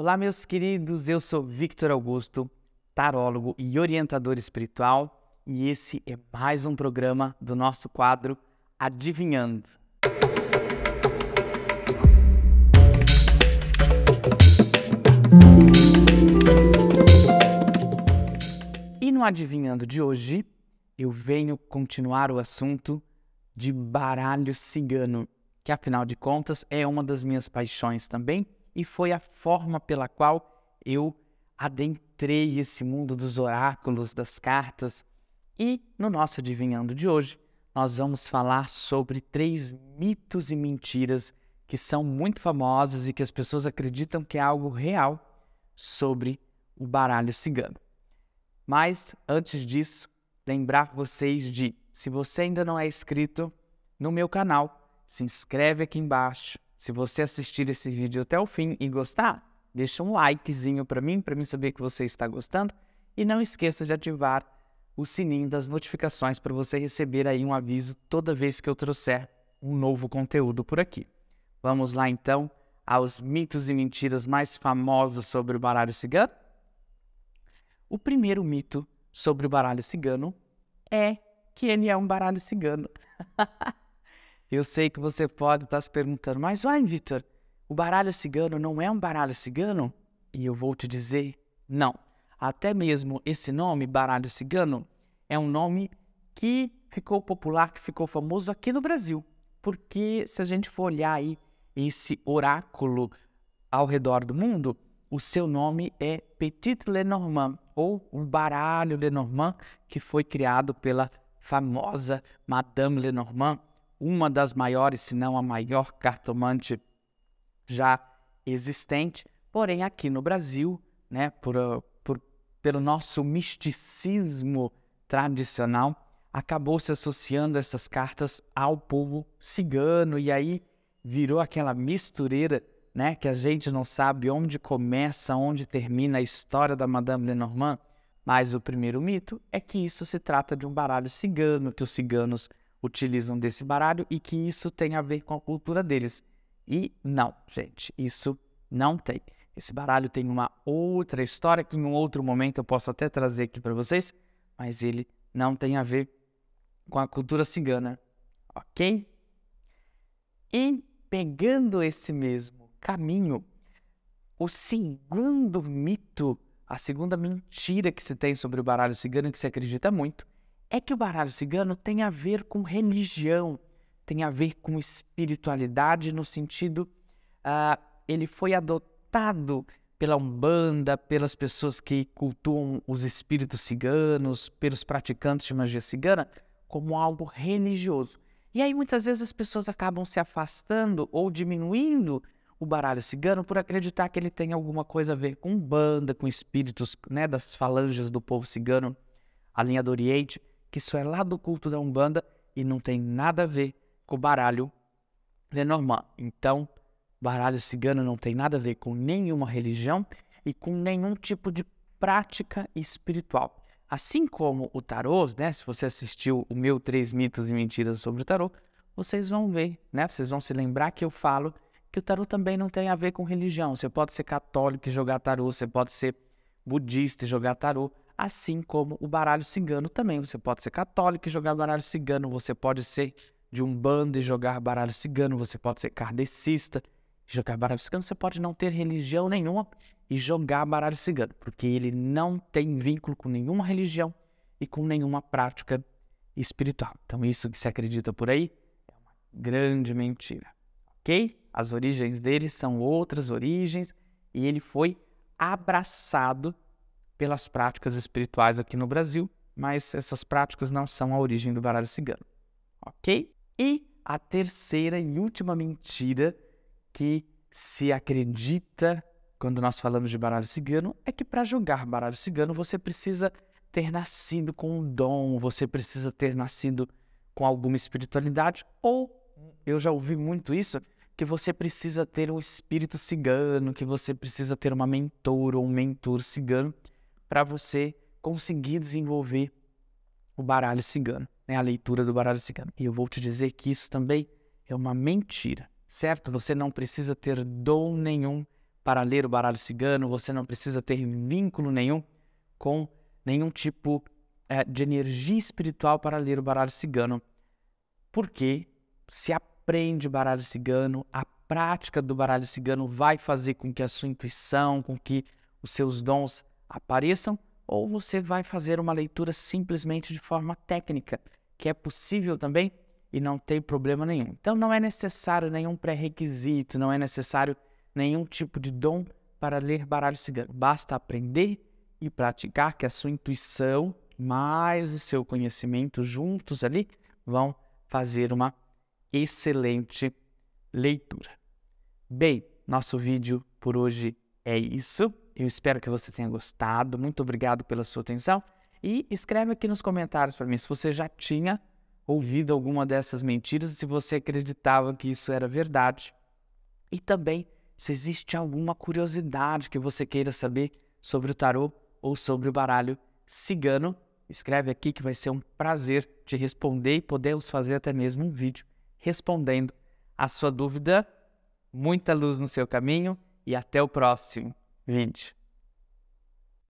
Olá, meus queridos, eu sou Victor Augusto, tarólogo e orientador espiritual, e esse é mais um programa do nosso quadro Adivinhando. E no Adivinhando de hoje, eu venho continuar o assunto de baralho cigano, que afinal de contas é uma das minhas paixões também e foi a forma pela qual eu adentrei esse mundo dos oráculos, das cartas. E no nosso Adivinhando de hoje, nós vamos falar sobre três mitos e mentiras que são muito famosas e que as pessoas acreditam que é algo real sobre o baralho cigano. Mas antes disso, lembrar vocês de, se você ainda não é inscrito no meu canal, se inscreve aqui embaixo, se você assistir esse vídeo até o fim e gostar, deixa um likezinho para mim, para mim saber que você está gostando. E não esqueça de ativar o sininho das notificações para você receber aí um aviso toda vez que eu trouxer um novo conteúdo por aqui. Vamos lá então aos mitos e mentiras mais famosos sobre o baralho cigano? O primeiro mito sobre o baralho cigano é que ele é um baralho cigano. Eu sei que você pode estar se perguntando, mas vai, Victor, o baralho cigano não é um baralho cigano? E eu vou te dizer, não. Até mesmo esse nome, baralho cigano, é um nome que ficou popular, que ficou famoso aqui no Brasil. Porque se a gente for olhar aí esse oráculo ao redor do mundo, o seu nome é Petit Lenormand, ou o um baralho Lenormand, que foi criado pela famosa Madame Lenormand, uma das maiores, se não a maior cartomante já existente. Porém, aqui no Brasil, né, por, ah, por, pelo nosso misticismo tradicional, acabou se associando essas cartas ao povo cigano e aí virou aquela mistureira, né, que a gente não sabe onde começa, onde termina a história da Madame Lenormand. Mas o primeiro mito é que isso se trata de um baralho cigano, que os ciganos utilizam desse baralho e que isso tem a ver com a cultura deles. E não, gente, isso não tem. Esse baralho tem uma outra história que em um outro momento eu posso até trazer aqui para vocês, mas ele não tem a ver com a cultura cigana, ok? E pegando esse mesmo caminho, o segundo mito, a segunda mentira que se tem sobre o baralho cigano, que se acredita muito, é que o baralho cigano tem a ver com religião, tem a ver com espiritualidade, no sentido, uh, ele foi adotado pela Umbanda, pelas pessoas que cultuam os espíritos ciganos, pelos praticantes de magia cigana, como algo religioso. E aí muitas vezes as pessoas acabam se afastando ou diminuindo o baralho cigano por acreditar que ele tem alguma coisa a ver com banda, com espíritos né, das falanges do povo cigano, a linha do Oriente que isso é lá do culto da Umbanda e não tem nada a ver com o baralho Lenormand. Então, baralho cigano não tem nada a ver com nenhuma religião e com nenhum tipo de prática espiritual. Assim como o tarô, né? Se você assistiu o meu Três Mitos e Mentiras sobre o Tarô, vocês vão ver, né? Vocês vão se lembrar que eu falo que o tarô também não tem a ver com religião. Você pode ser católico e jogar tarô, você pode ser budista e jogar tarô assim como o baralho cigano também. Você pode ser católico e jogar baralho cigano, você pode ser de um bando e jogar baralho cigano, você pode ser kardecista e jogar baralho cigano, você pode não ter religião nenhuma e jogar baralho cigano, porque ele não tem vínculo com nenhuma religião e com nenhuma prática espiritual. Então, isso que se acredita por aí é uma grande mentira, ok? As origens dele são outras origens e ele foi abraçado pelas práticas espirituais aqui no Brasil, mas essas práticas não são a origem do baralho cigano, ok? E a terceira e última mentira que se acredita quando nós falamos de baralho cigano é que para jogar baralho cigano você precisa ter nascido com um dom, você precisa ter nascido com alguma espiritualidade, ou eu já ouvi muito isso, que você precisa ter um espírito cigano, que você precisa ter uma mentor ou um mentor cigano para você conseguir desenvolver o baralho cigano, né? a leitura do baralho cigano. E eu vou te dizer que isso também é uma mentira, certo? Você não precisa ter dom nenhum para ler o baralho cigano, você não precisa ter vínculo nenhum com nenhum tipo é, de energia espiritual para ler o baralho cigano, porque se aprende baralho cigano, a prática do baralho cigano vai fazer com que a sua intuição, com que os seus dons apareçam, ou você vai fazer uma leitura simplesmente de forma técnica, que é possível também e não tem problema nenhum. Então não é necessário nenhum pré-requisito, não é necessário nenhum tipo de dom para ler baralho cigano. Basta aprender e praticar que a sua intuição mais o seu conhecimento juntos ali vão fazer uma excelente leitura. Bem, nosso vídeo por hoje é isso. Eu espero que você tenha gostado. Muito obrigado pela sua atenção. E escreve aqui nos comentários para mim se você já tinha ouvido alguma dessas mentiras, se você acreditava que isso era verdade. E também se existe alguma curiosidade que você queira saber sobre o tarô ou sobre o baralho cigano. Escreve aqui que vai ser um prazer te responder e podemos fazer até mesmo um vídeo respondendo a sua dúvida. Muita luz no seu caminho e até o próximo. 20.